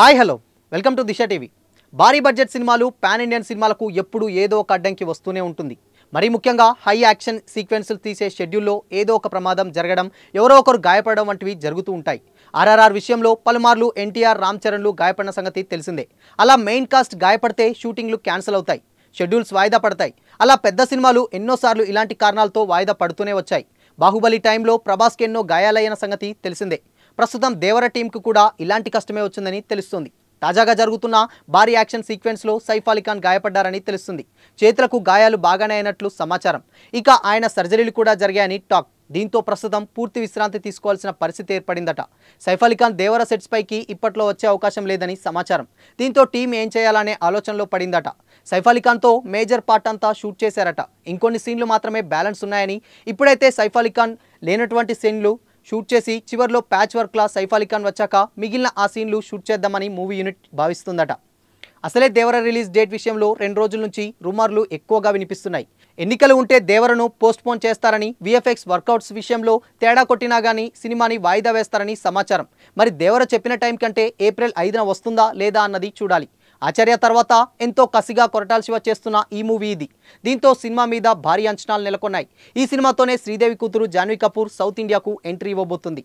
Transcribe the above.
hi hello welcome to Disha TV భారీ budget సినిమాలు pan Indian సినిమాలకు ఎప్పుడు ఏదో ఒక అడ్డంకి వస్తూనే ఉంటుంది మరీ ముఖ్యంగా హై యాక్షన్ సీక్వెన్స్లు తీసే షెడ్యూల్లో ఏదో ఒక ప్రమాదం జరగడం ఎవరో ఒకరు గాయపడడం వంటివి జరుగుతూ ఉంటాయి ఆర్ఆర్ఆర్ విషయంలో పలుమార్లు ఎన్టీఆర్ రామ్ చరణ్లు గాయపడిన సంగతి తెలిసిందే అలా మెయిన్ కాస్ట్ గాయపడితే షూటింగ్లు క్యాన్సిల్ అవుతాయి షెడ్యూల్స్ వాయిదా పడతాయి అలా పెద్ద సినిమాలు ఎన్నోసార్లు ఇలాంటి కారణాలతో వాయిదా పడుతూనే వచ్చాయి బాహుబలి టైంలో ప్రభాస్కి ఎన్నో గాయాలైన సంగతి తెలిసిందే ప్రస్తుతం దేవర టీంకు కూడా ఇలాంటి కష్టమే వచ్చిందని తెలుస్తుంది తాజాగా జరుగుతున్న భారీ యాక్షన్ సీక్వెన్స్లో సైఫ్ అలీఖాన్ గాయపడ్డారని తెలుస్తుంది చేతులకు గాయాలు బాగానే అయినట్లు సమాచారం ఇక ఆయన సర్జరీలు కూడా జరిగాయని టాక్ దీంతో ప్రస్తుతం పూర్తి విశ్రాంతి తీసుకోవాల్సిన పరిస్థితి ఏర్పడిందట సైఫ్ అలీఖాన్ దేవర సెట్స్ పైకి ఇప్పట్లో వచ్చే అవకాశం లేదని సమాచారం దీంతో టీం ఏం చేయాలనే ఆలోచనలో పడిందట సైఫ్ అలీఖాన్తో మేజర్ పార్ట్ అంతా షూట్ చేశారట ఇంకొన్ని సీన్లు మాత్రమే బ్యాలెన్స్ ఉన్నాయని ఇప్పుడైతే సైఫ్ అలీఖాన్ లేనటువంటి సీన్లు షూట్ చేసి చివరిలో ప్యాచ్ వర్క్లా సైఫ్ అలీఖాన్ వచ్చాక మిగిలిన ఆ సీన్లు షూట్ చేద్దామని మూవీ యూనిట్ భావిస్తుందట అసలే దేవర రిలీజ్ డేట్ విషయంలో రెండు రోజుల నుంచి రుమార్లు ఎక్కువగా వినిపిస్తున్నాయి ఎన్నికలు ఉంటే దేవరను పోస్ట్పోన్ చేస్తారని విఎఫ్ఎక్స్ వర్కౌట్స్ విషయంలో తేడా కొట్టినా కానీ సినిమాని వాయిదా వేస్తారని సమాచారం మరి దేవర చెప్పిన టైం కంటే ఏప్రిల్ ఐదున వస్తుందా లేదా అన్నది చూడాలి ఆచార్య తర్వాత ఎంతో కసిగా కొరటాల్సి శివ చేస్తున్న ఈ మూవీ ఇది దీంతో సినిమా మీద భారీ అంచనాలు నెలకొన్నాయి ఈ సినిమాతోనే శ్రీదేవి కూతురు జాన్వీ కపూర్ సౌత్ ఇండియాకు ఎంట్రీ ఇవ్వబోతుంది